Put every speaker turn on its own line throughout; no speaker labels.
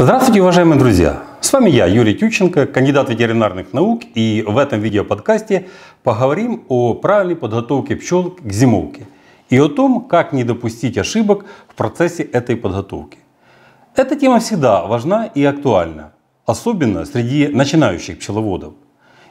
Здравствуйте, уважаемые друзья! С вами я, Юрий Тюченко, кандидат ветеринарных наук, и в этом видеоподкасте поговорим о правильной подготовке пчел к зимовке и о том, как не допустить ошибок в процессе этой подготовки. Эта тема всегда важна и актуальна, особенно среди начинающих пчеловодов.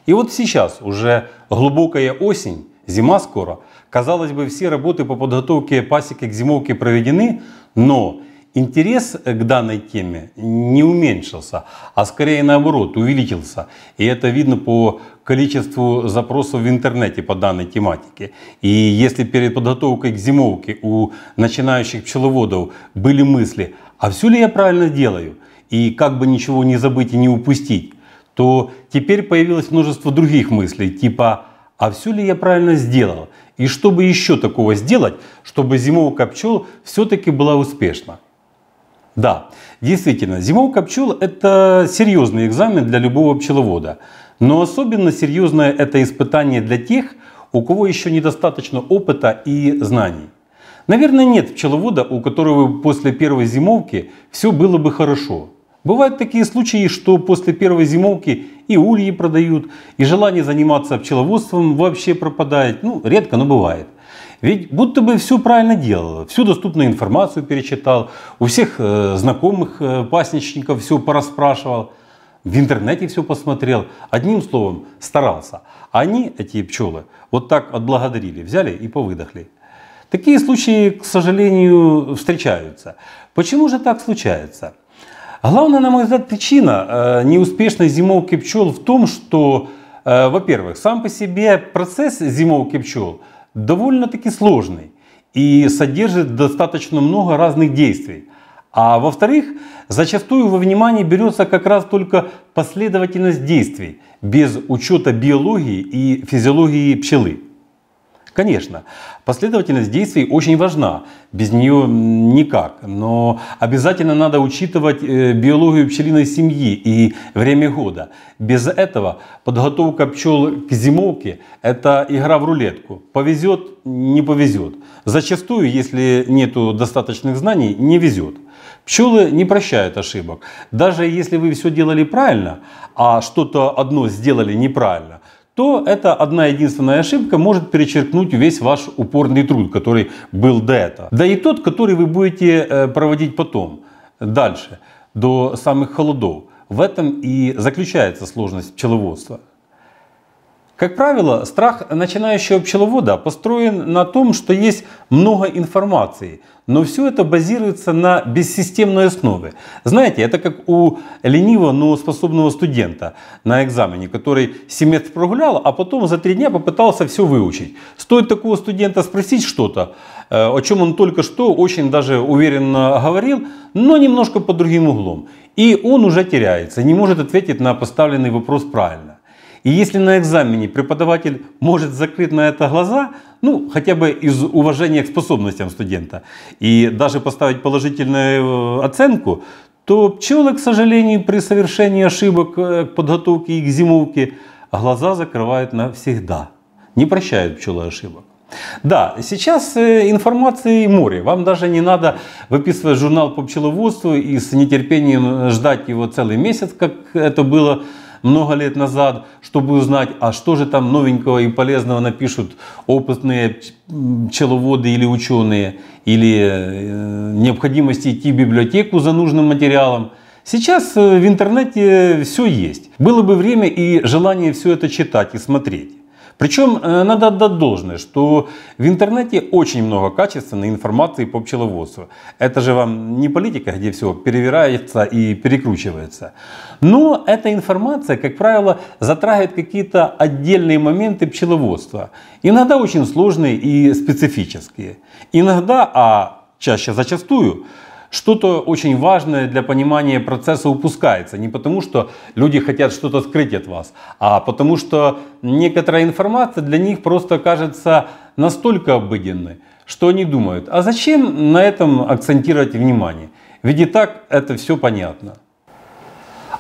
И вот сейчас уже глубокая осень, зима скоро, казалось бы, все работы по подготовке пасеки к зимовке проведены, но интерес к данной теме не уменьшился, а скорее наоборот увеличился. И это видно по количеству запросов в интернете по данной тематике. И если перед подготовкой к зимовке у начинающих пчеловодов были мысли, а все ли я правильно делаю, и как бы ничего не забыть и не упустить, то теперь появилось множество других мыслей, типа а все ли я правильно сделал? И чтобы еще такого сделать, чтобы зимовка пчел все-таки была успешна? Да, действительно, зимовка пчел – это серьезный экзамен для любого пчеловода. Но особенно серьезное это испытание для тех, у кого еще недостаточно опыта и знаний. Наверное, нет пчеловода, у которого после первой зимовки все было бы хорошо. Бывают такие случаи, что после первой зимовки и ульи продают, и желание заниматься пчеловодством вообще пропадает. Ну, редко, но бывает. Ведь будто бы все правильно делал, всю доступную информацию перечитал, у всех э, знакомых э, пасничников все порасспрашивал, в интернете все посмотрел. Одним словом, старался. А они, эти пчелы, вот так отблагодарили, взяли и повыдохли. Такие случаи, к сожалению, встречаются. Почему же так случается? Главная, на мой взгляд, причина э, неуспешной зимовки пчел в том, что, э, во-первых, сам по себе процесс зимовки пчел – довольно-таки сложный и содержит достаточно много разных действий. А во-вторых, зачастую во внимание берется как раз только последовательность действий, без учета биологии и физиологии пчелы. Конечно, последовательность действий очень важна, без нее никак, но обязательно надо учитывать э, биологию пчелиной семьи и время года. Без этого подготовка пчел к зимовке – это игра в рулетку. Повезет, не повезет. Зачастую, если нет достаточных знаний, не везет. Пчелы не прощают ошибок. Даже если вы все делали правильно, а что-то одно сделали неправильно, то эта одна единственная ошибка может перечеркнуть весь ваш упорный труд, который был до этого. Да и тот, который вы будете э, проводить потом, дальше, до самых холодов. В этом и заключается сложность пчеловодства. Как правило, страх начинающего пчеловода построен на том, что есть много информации, но все это базируется на бессистемной основе. Знаете, это как у ленивого, но способного студента на экзамене, который семестр прогулял, а потом за три дня попытался все выучить. Стоит такого студента спросить что-то, э, о чем он только что очень даже уверенно говорил, но немножко под другим углом. И он уже теряется, не может ответить на поставленный вопрос правильно. И если на экзамене преподаватель может закрыть на это глаза, ну, хотя бы из уважения к способностям студента, и даже поставить положительную э, оценку, то пчелы, к сожалению, при совершении ошибок э, к подготовке и к зимовке глаза закрывают навсегда. Не прощают пчелы ошибок. Да, сейчас э, информации море. Вам даже не надо выписывать журнал по пчеловодству и с нетерпением ждать его целый месяц, как это было много лет назад, чтобы узнать, а что же там новенького и полезного напишут опытные пчеловоды или ученые, или э, необходимости идти в библиотеку за нужным материалом. Сейчас э, в интернете э, все есть. Было бы время и желание все это читать и смотреть. Причем э, надо отдать должное, что в интернете очень много качественной информации по пчеловодству. Это же вам не политика, где все перевирается и перекручивается. Но эта информация, как правило, затрагивает какие-то отдельные моменты пчеловодства. Иногда очень сложные и специфические. Иногда, а чаще зачастую, что-то очень важное для понимания процесса упускается. Не потому, что люди хотят что-то скрыть от вас, а потому что некоторая информация для них просто кажется настолько обыденной, что они думают, а зачем на этом акцентировать внимание? Ведь и так это все понятно.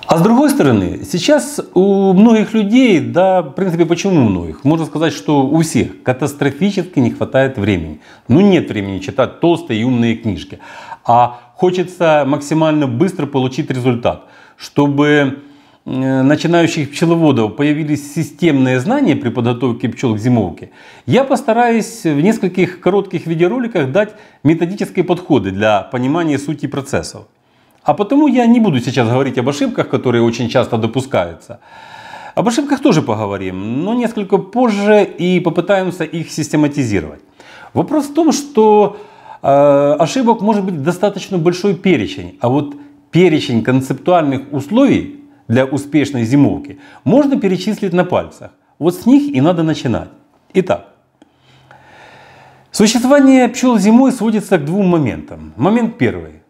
А с другой стороны, сейчас у многих людей, да, в принципе, почему у многих? Можно сказать, что у всех катастрофически не хватает времени. Ну нет времени читать толстые и умные книжки а хочется максимально быстро получить результат, чтобы э, начинающих пчеловодов появились системные знания при подготовке пчел к зимовке, я постараюсь в нескольких коротких видеороликах дать методические подходы для понимания сути процессов. А потому я не буду сейчас говорить об ошибках, которые очень часто допускаются. Об ошибках тоже поговорим, но несколько позже и попытаемся их систематизировать. Вопрос в том, что Э, ошибок может быть достаточно большой перечень, а вот перечень концептуальных условий для успешной зимовки можно перечислить на пальцах. Вот с них и надо начинать. Итак, существование пчел зимой сводится к двум моментам. Момент первый.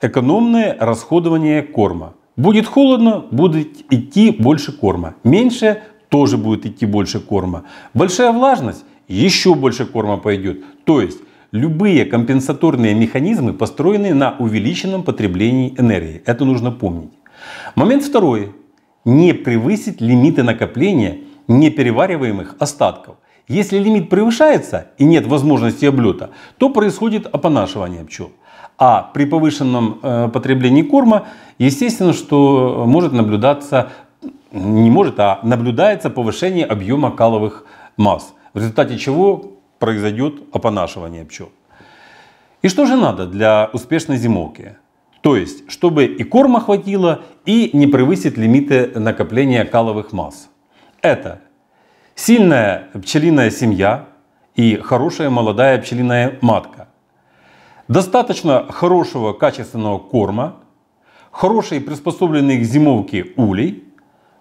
Экономное расходование корма. Будет холодно, будет идти больше корма. Меньше тоже будет идти больше корма. Большая влажность, еще больше корма пойдет. То есть любые компенсаторные механизмы построены на увеличенном потреблении энергии. Это нужно помнить. Момент второй. Не превысить лимиты накопления неперевариваемых остатков. Если лимит превышается и нет возможности облета, то происходит опонашивание пчел. А при повышенном э, потреблении корма, естественно, что может наблюдаться, не может, а наблюдается повышение объема каловых масс, в результате чего произойдет опонашивание пчел. И что же надо для успешной зимовки? То есть, чтобы и корма хватило, и не превысить лимиты накопления каловых масс. Это сильная пчелиная семья и хорошая молодая пчелиная матка. Достаточно хорошего качественного корма, хорошие приспособленные к зимовке улей,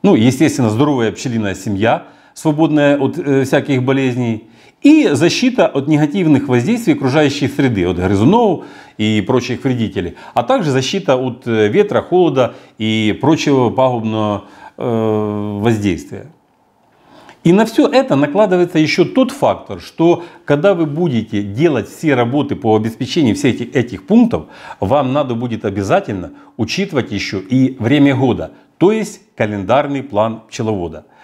ну, естественно, здоровая пчелиная семья – свободная от э, всяких болезней, и защита от негативных воздействий окружающей среды, от грызунов и прочих вредителей, а также защита от э, ветра, холода и прочего пагубного э, воздействия. И на все это накладывается еще тот фактор, что когда вы будете делать все работы по обеспечению всех этих, этих пунктов, вам надо будет обязательно учитывать еще и время года, то есть календарный план пчеловода –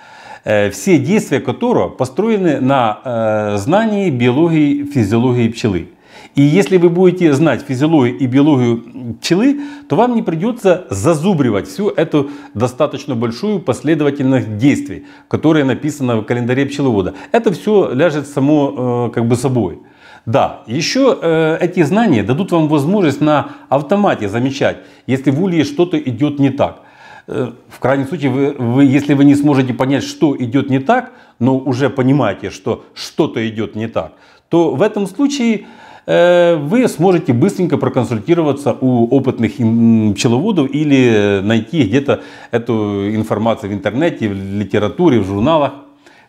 все действия которого построены на знании биологии, физиологии пчелы. И если вы будете знать физиологию и биологию пчелы, то вам не придется зазубривать всю эту достаточно большую последовательность действий, которые написаны в календаре пчеловода. Это все ляжет само э, как бы собой. Да, еще э, эти знания дадут вам возможность на автомате замечать, если в улье что-то идет не так. Э, в крайнем случае, вы, вы, если вы не сможете понять, что идет не так, но уже понимаете, что что-то идет не так, то в этом случае э, вы сможете быстренько проконсультироваться у опытных пчеловодов или найти где-то эту информацию в интернете, в литературе, в журналах.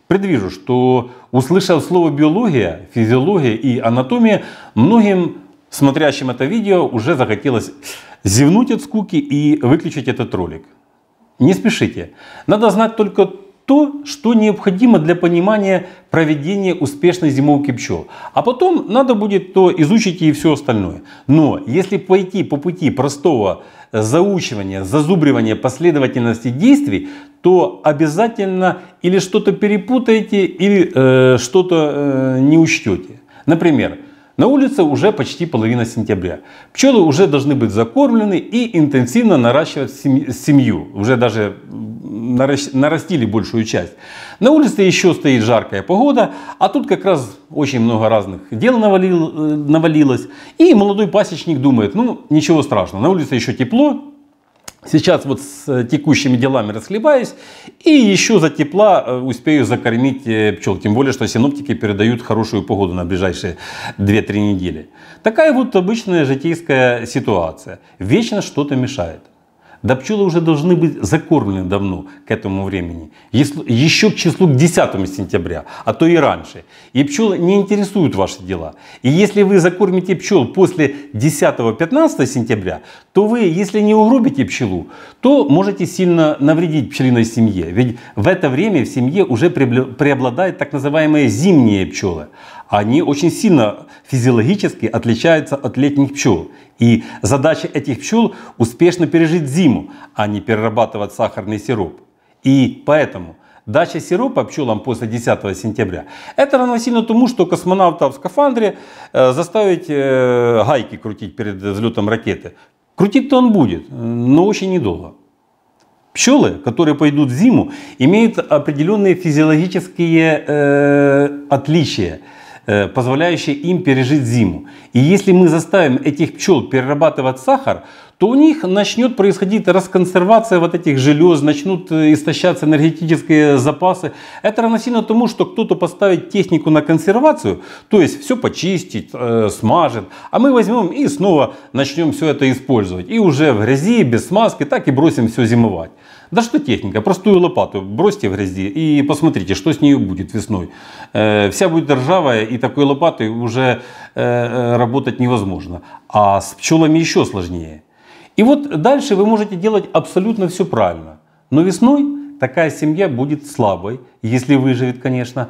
Предвижу, что услышав слово биология, физиология и анатомия, многим смотрящим это видео уже захотелось зевнуть от скуки и выключить этот ролик. Не спешите. Надо знать только то, что необходимо для понимания проведения успешной зимовки пчел. А потом надо будет, то изучить и все остальное. Но если пойти по пути простого заучивания, зазубривания последовательности действий, то обязательно или что-то перепутаете, или э, что-то э, не учтете. Например, на улице уже почти половина сентября. Пчелы уже должны быть закормлены и интенсивно наращивать семью. Уже даже нарастили большую часть. На улице еще стоит жаркая погода, а тут как раз очень много разных дел э, навалилось. И молодой пасечник думает, ну ничего страшного, на улице еще тепло, Сейчас вот с э, текущими делами расхлебаюсь и еще за тепла э, успею закормить э, пчел. Тем более, что синоптики передают хорошую погоду на ближайшие 2-3 недели. Такая вот обычная житейская ситуация. Вечно что-то мешает. Да пчелы уже должны быть закормлены давно к этому времени. Еще к числу к 10 сентября, а то и раньше. И пчелы не интересуют ваши дела. И если вы закормите пчел после 10-15 сентября, то вы, если не угробите пчелу, то можете сильно навредить пчелиной семье. Ведь в это время в семье уже преобладают так называемые зимние пчелы они очень сильно физиологически отличаются от летних пчел. И задача этих пчел успешно пережить зиму, а не перерабатывать сахарный сироп. И поэтому дача сиропа пчелам после 10 сентября это равносильно тому, что космонавта в скафандре э, заставить э, гайки крутить перед взлетом ракеты. Крутить-то он будет, но очень недолго. Пчелы, которые пойдут в зиму, имеют определенные физиологические э, отличия. Э, позволяющие им пережить зиму. И если мы заставим этих пчел перерабатывать сахар, то у них начнет происходить расконсервация вот этих желез, начнут э, истощаться энергетические запасы. Это равносильно тому, что кто-то поставит технику на консервацию, то есть все почистить э, смажет, а мы возьмем и снова начнем все это использовать. И уже в грязи, без смазки, так и бросим все зимовать. Да что техника, простую лопату бросьте в грязи и посмотрите, что с ней будет весной. Э, вся будет ржавая и такой лопатой уже э, э работать невозможно. А с пчелами еще сложнее. И вот дальше вы можете делать абсолютно все правильно. Но весной такая семья будет слабой, если выживет, конечно.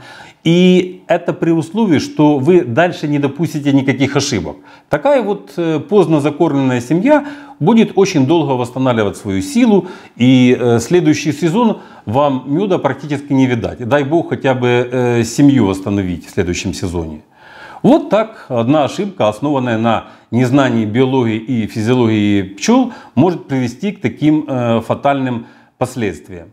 И это при условии, что вы дальше не допустите никаких ошибок. Такая вот э, поздно закормленная семья будет очень долго восстанавливать свою силу, и э, следующий сезон вам меда практически не видать. Дай бог хотя бы э, семью восстановить в следующем сезоне. Вот так одна ошибка, основанная на незнании биологии и физиологии пчел, может привести к таким э, фатальным последствиям.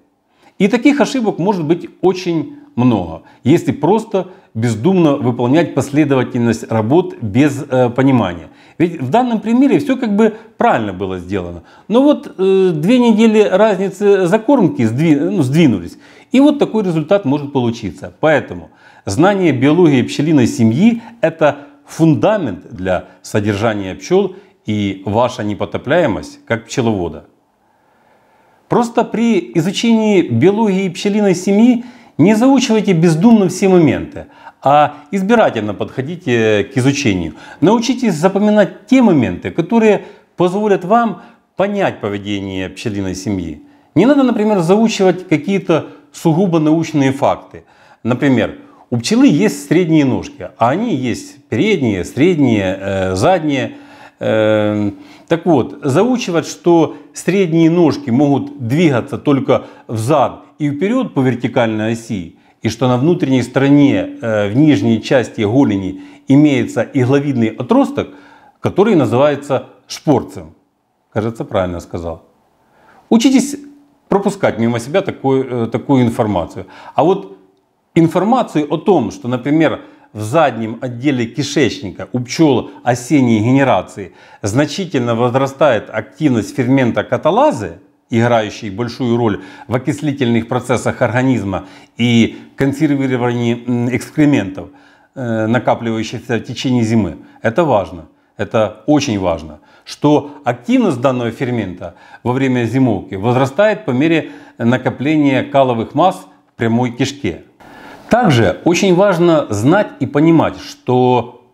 И таких ошибок может быть очень много, если просто бездумно выполнять последовательность работ без э, понимания. Ведь в данном примере все как бы правильно было сделано. Но вот э, две недели разницы закормки сдви, ну, сдвинулись. И вот такой результат может получиться. Поэтому знание биологии пчелиной семьи – это фундамент для содержания пчел и ваша непотопляемость как пчеловода. Просто при изучении биологии пчелиной семьи – не заучивайте бездумно все моменты, а избирательно подходите к изучению. Научитесь запоминать те моменты, которые позволят вам понять поведение пчелиной семьи. Не надо, например, заучивать какие-то сугубо научные факты. Например, у пчелы есть средние ножки, а они есть передние, средние, э, задние. Э, так вот, заучивать, что средние ножки могут двигаться только взад и вперед по вертикальной оси, и что на внутренней стороне, в нижней части голени имеется игловидный отросток, который называется шпорцем. Кажется, правильно сказал. Учитесь пропускать мимо себя такую, такую информацию. А вот информацию о том, что, например, в заднем отделе кишечника у пчел осенней генерации значительно возрастает активность фермента каталазы – играющий большую роль в окислительных процессах организма и консервировании экскрементов, э, накапливающихся в течение зимы. Это важно. Это очень важно, что активность данного фермента во время зимовки возрастает по мере накопления каловых масс в прямой кишке. Также очень важно знать и понимать, что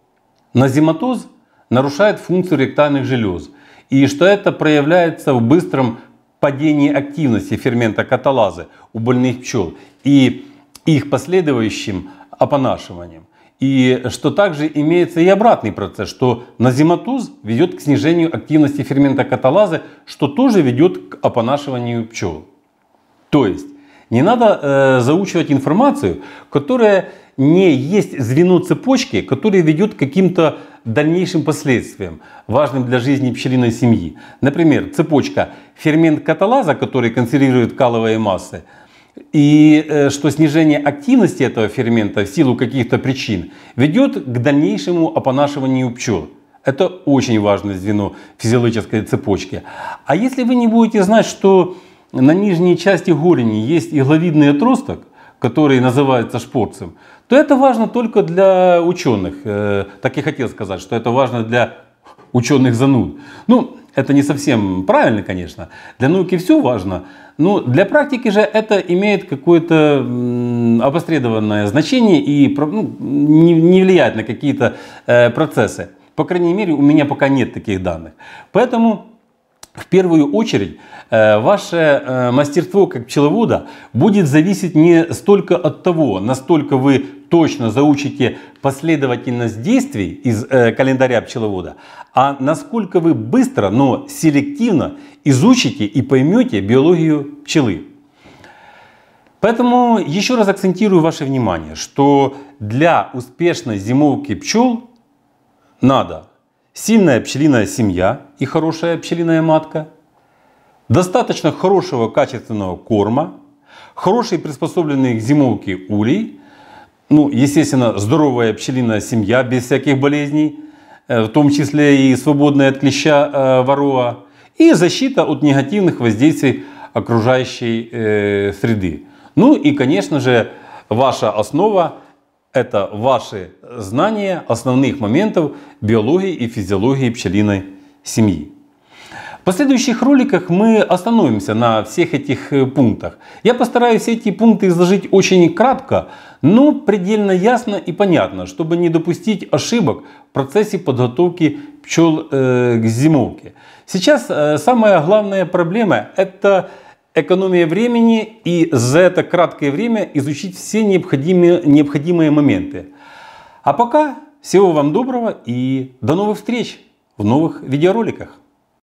назематоз нарушает функцию ректальных желез и что это проявляется в быстром падении активности фермента каталазы у больных пчел и их последующим опонашиванием. И что также имеется и обратный процесс, что назематоз ведет к снижению активности фермента каталазы, что тоже ведет к опонашиванию пчел. То есть не надо э, заучивать информацию, которая не есть звено цепочки, которая ведет к каким-то дальнейшим последствиям, важным для жизни пчелиной семьи. Например, цепочка фермент-каталаза, который консервирует каловые массы, и э, что снижение активности этого фермента в силу каких-то причин ведет к дальнейшему опонашиванию пчел. Это очень важное звено физиологической цепочки. А если вы не будете знать, что на нижней части голени есть игловидный отросток, который называется шпорцем, то это важно только для ученых. Э, так и хотел сказать, что это важно для ученых зануд. Ну, это не совсем правильно, конечно. Для науки все важно. Но ну, для практики же это имеет какое-то опосредованное значение и ну, не, не влияет на какие-то э, процессы. По крайней мере, у меня пока нет таких данных. Поэтому в первую очередь, э, ваше э, мастерство как пчеловода будет зависеть не столько от того, настолько вы точно заучите последовательность действий из э, календаря пчеловода, а насколько вы быстро, но селективно изучите и поймете биологию пчелы. Поэтому еще раз акцентирую ваше внимание, что для успешной зимовки пчел надо сильная пчелиная семья и хорошая пчелиная матка, достаточно хорошего качественного корма, хорошие приспособленные к зимовке улей, ну, естественно, здоровая пчелиная семья без всяких болезней, э, в том числе и свободная от клеща э, вороа, и защита от негативных воздействий окружающей э, среды. Ну и, конечно же, ваша основа это ваши знания основных моментов биологии и физиологии пчелиной семьи. В последующих роликах мы остановимся на всех этих э, пунктах. Я постараюсь эти пункты изложить очень кратко, но предельно ясно и понятно, чтобы не допустить ошибок в процессе подготовки пчел э, к зимовке. Сейчас э, самая главная проблема это экономия времени и за это краткое время изучить все необходимые, необходимые моменты. А пока всего вам доброго и до новых встреч в новых видеороликах.